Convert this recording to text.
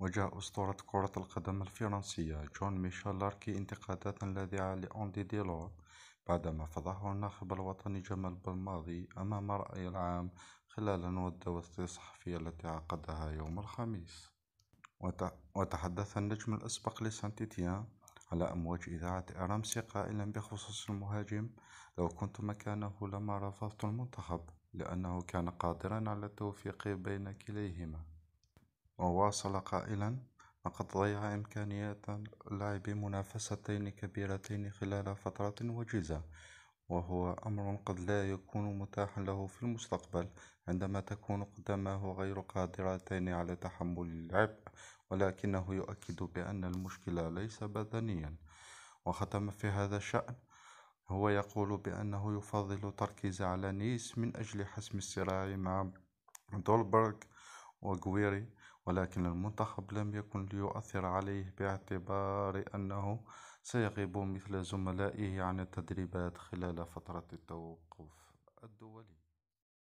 وجاء أسطورة كرة القدم الفرنسية جون ميشيل لاركي انتقادات لاذعة لأندي ديلور بعدما فضحه الناخب الوطني جمال بالماضي أمام الرأي العام خلال الندوه الصحفية التي عقدها يوم الخميس وتحدث النجم الأسبق لسانتيتيان على أمواج إذاعة أرامسي قائلا بخصوص المهاجم لو كنت مكانه لما رفضت المنتخب لأنه كان قادرا على التوفيق بين كليهما وواصل قائلا لقد ضيع إمكانيات لعب منافستين كبيرتين خلال فترة وجيزة وهو أمر قد لا يكون متاحا له في المستقبل عندما تكون قدماه غير قادرتين على تحمل العبء ولكنه يؤكد بأن المشكلة ليس بدنيا وختم في هذا الشأن هو يقول بأنه يفضل التركيز على نيس من أجل حسم الصراع مع دولبرغ وغويري ولكن المنتخب لم يكن ليؤثر عليه باعتبار أنه سيغيب مثل زملائه عن التدريبات خلال فترة التوقف الدولي